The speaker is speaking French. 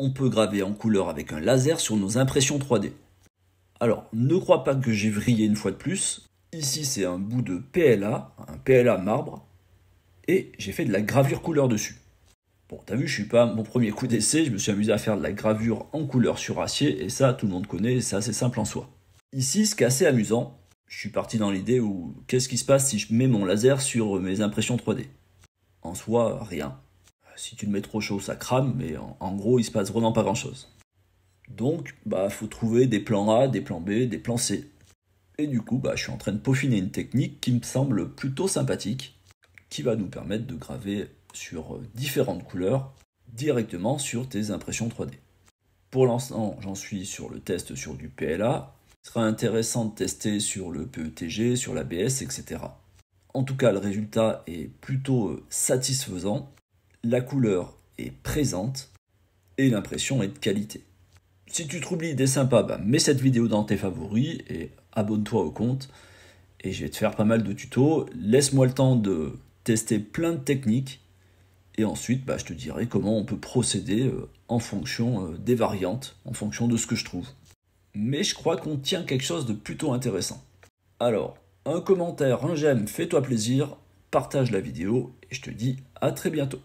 on peut graver en couleur avec un laser sur nos impressions 3D. Alors, ne crois pas que j'ai vrillé une fois de plus. Ici, c'est un bout de PLA, un PLA marbre, et j'ai fait de la gravure couleur dessus. Bon, t'as vu, je suis pas mon premier coup d'essai, je me suis amusé à faire de la gravure en couleur sur acier, et ça, tout le monde connaît, Ça, c'est simple en soi. Ici, ce qui est assez amusant, je suis parti dans l'idée où qu'est-ce qui se passe si je mets mon laser sur mes impressions 3D En soi, rien si tu le mets trop chaud, ça crame, mais en, gros, il se passe vraiment pas grand-chose. Donc, bah, faut trouver des plans A, des plans B, des plans C. Et du coup, bah, je suis en train de peaufiner une technique qui me semble plutôt sympathique, qui va nous permettre de graver sur euh, différentes couleurs directement sur tes impressions 3D. Pour l'instant, j'en suis sur le test sur du PLA. Ce sera intéressant de tester sur le PETG, sur l'ABS, etc. En tout cas, le résultat est plutôt euh, satisfaisant la couleur est présente et l'impression est de qualité. Si tu trouves l'idée sympa, bah, mets cette vidéo dans tes favoris et abonne-toi au compte. Et je vais te faire pas mal de tutos. Laisse-moi le temps de tester plein de techniques. Et ensuite, bah, je te dirai comment on peut procéder euh, en fonction euh, des variantes, en fonction de ce que je trouve. Mais je crois qu'on tient quelque chose de plutôt intéressant. Alors, un commentaire, un j'aime, fais-toi plaisir, partage la vidéo et je te dis à très bientôt.